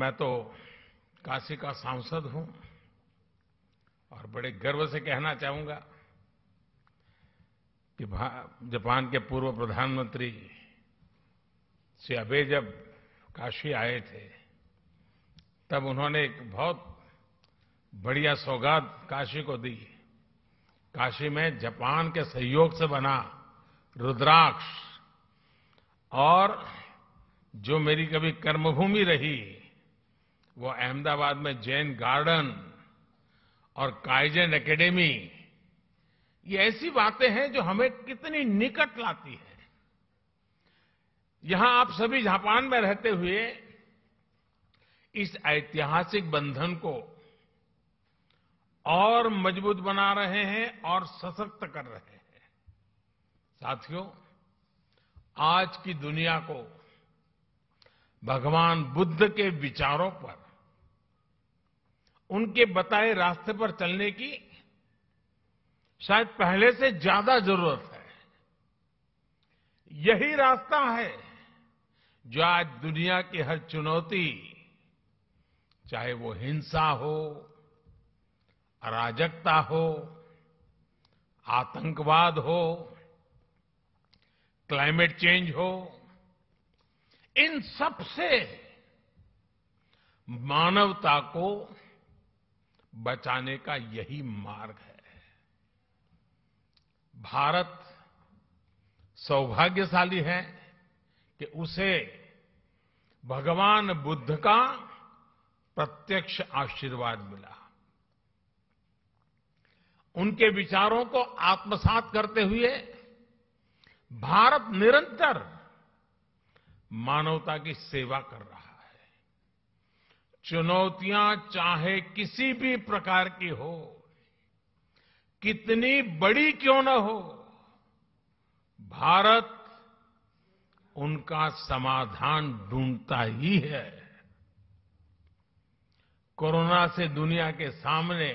मैं तो काशी का सांसद हूं और बड़े गर्व से कहना चाहूंगा कि जापान के पूर्व प्रधानमंत्री श्री अबे जब काशी आए थे तब उन्होंने एक बहुत बढ़िया सौगात काशी को दी काशी में जापान के सहयोग से बना रुद्राक्ष और जो मेरी कभी कर्मभूमि रही वो अहमदाबाद में जैन गार्डन और कायजन एकेडमी ये ऐसी बातें हैं जो हमें कितनी निकट लाती है यहां आप सभी जापान में रहते हुए इस ऐतिहासिक बंधन को और मजबूत बना रहे हैं और सशक्त कर रहे हैं साथियों आज की दुनिया को भगवान बुद्ध के विचारों पर उनके बताए रास्ते पर चलने की शायद पहले से ज्यादा जरूरत है यही रास्ता है जो आज दुनिया की हर चुनौती चाहे वो हिंसा हो अराजकता हो आतंकवाद हो क्लाइमेट चेंज हो इन सब से मानवता को बचाने का यही मार्ग है भारत सौभाग्यशाली है कि उसे भगवान बुद्ध का प्रत्यक्ष आशीर्वाद मिला उनके विचारों को आत्मसात करते हुए भारत निरंतर मानवता की सेवा कर रहा है चुनौतियां चाहे किसी भी प्रकार की हो कितनी बड़ी क्यों न हो भारत उनका समाधान ढूंढता ही है कोरोना से दुनिया के सामने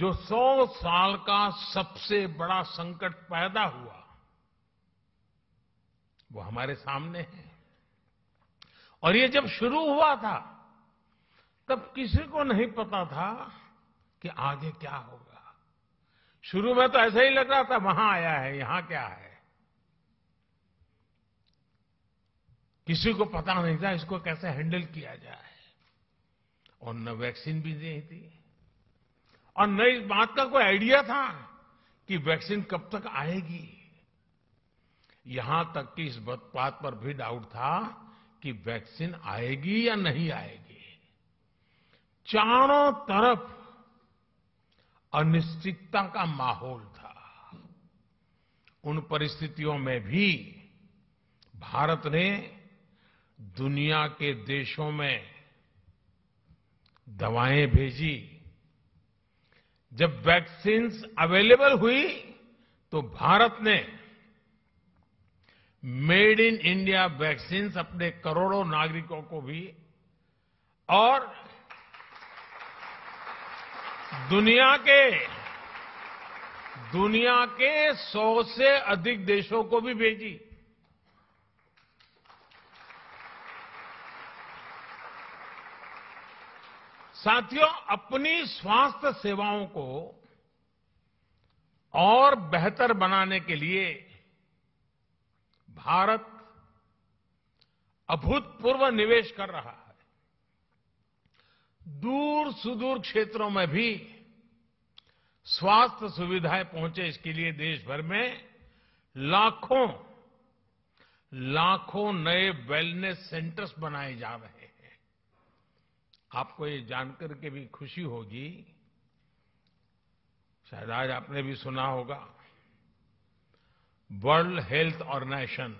जो सौ साल का सबसे बड़ा संकट पैदा हुआ वो हमारे सामने है और ये जब शुरू हुआ था तब किसी को नहीं पता था कि आगे क्या होगा शुरू में तो ऐसा ही लग रहा था वहां आया है यहां क्या है किसी को पता नहीं था इसको कैसे हैंडल किया जाए और न वैक्सीन भी नहीं थी और न इस बात का कोई आइडिया था कि वैक्सीन कब तक आएगी यहां तक कि इस बात पर भी डाउट था कि वैक्सीन आएगी या नहीं आएगी चारों तरफ अनिश्चितता का माहौल था उन परिस्थितियों में भी भारत ने दुनिया के देशों में दवाएं भेजी जब वैक्सीन्स अवेलेबल हुई तो भारत ने मेड इन इंडिया वैक्सीन्स अपने करोड़ों नागरिकों को भी और दुनिया के दुनिया के सौ से अधिक देशों को भी भेजी साथियों अपनी स्वास्थ्य सेवाओं को और बेहतर बनाने के लिए भारत अभूतपूर्व निवेश कर रहा है दूर सुदूर क्षेत्रों में भी स्वास्थ्य सुविधाएं पहुंचे इसके लिए देशभर में लाखों लाखों नए वेलनेस सेंटर्स बनाए जा रहे हैं आपको ये जानकर के भी खुशी होगी शायद आज आपने भी सुना होगा वर्ल्ड हेल्थ ऑर्गेनाइजेशन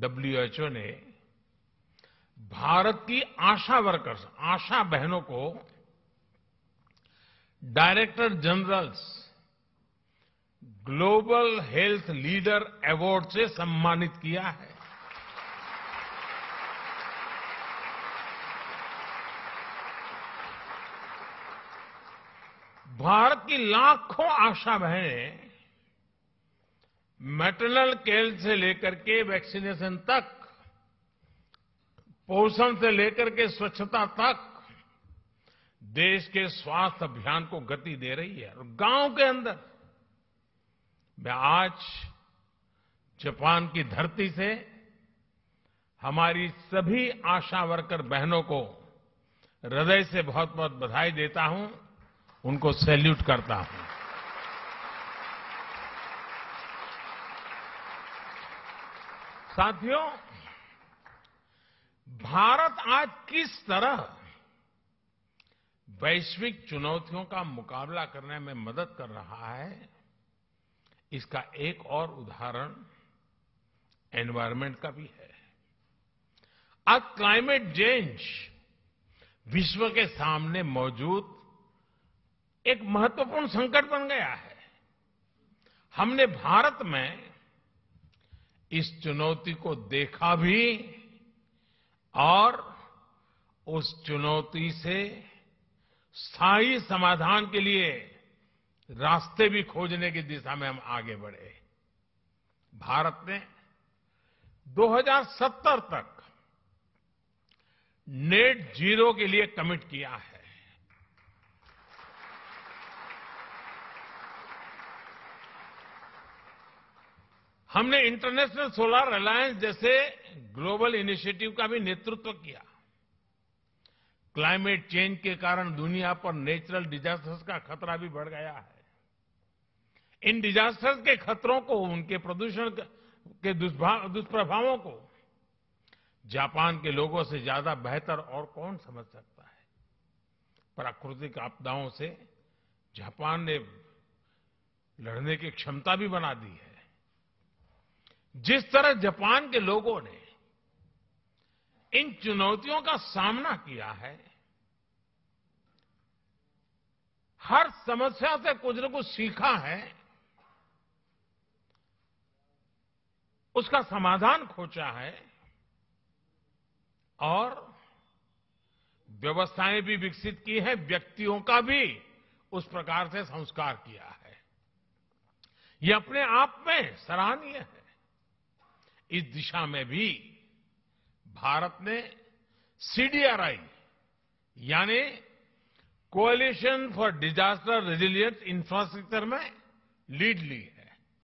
डब्ल्यूएचओ ने भारत की आशा वर्कर्स आशा बहनों को director generals global health leader award से सम्मानित किया है भारत की लाखों आशा बहनें मैटरनल केयर से लेकर के वैक्सीनेशन तक पोषण से लेकर के स्वच्छता तक देश के स्वास्थ्य अभियान को गति दे रही है और गांव के अंदर मैं आज जापान की धरती से हमारी सभी आशा वर्कर बहनों को हृदय से बहुत बहुत बधाई देता हूं उनको सैल्यूट करता हूं साथियों भारत आज किस तरह वैश्विक चुनौतियों का मुकाबला करने में मदद कर रहा है इसका एक और उदाहरण एनवायरमेंट का भी है आज क्लाइमेट चेंज विश्व के सामने मौजूद एक महत्वपूर्ण संकट बन गया है हमने भारत में इस चुनौती को देखा भी और उस चुनौती से स्थायी समाधान के लिए रास्ते भी खोजने की दिशा में हम आगे बढ़े भारत ने 2070 तक नेट जीरो के लिए कमिट किया है हमने इंटरनेशनल सोलर अलायंस जैसे ग्लोबल इनिशिएटिव का भी नेतृत्व किया क्लाइमेट चेंज के कारण दुनिया पर नेचुरल डिजास्टर्स का खतरा भी बढ़ गया है इन डिजास्टर्स के खतरों को उनके प्रदूषण के दुष्प्रभावों को जापान के लोगों से ज्यादा बेहतर और कौन समझ सकता है प्राकृतिक आपदाओं से जापान ने लड़ने की क्षमता भी बना दी है जिस तरह जापान के लोगों ने इन चुनौतियों का सामना किया है हर समस्या से कुछ न कुछ सीखा है उसका समाधान खोजा है और व्यवस्थाएं भी विकसित की है व्यक्तियों का भी उस प्रकार से संस्कार किया है ये अपने आप में सराहनीय है इस दिशा में भी भारत ने सीडीआरआई यानी coalition for disaster resilience infrastructure में लीड ली है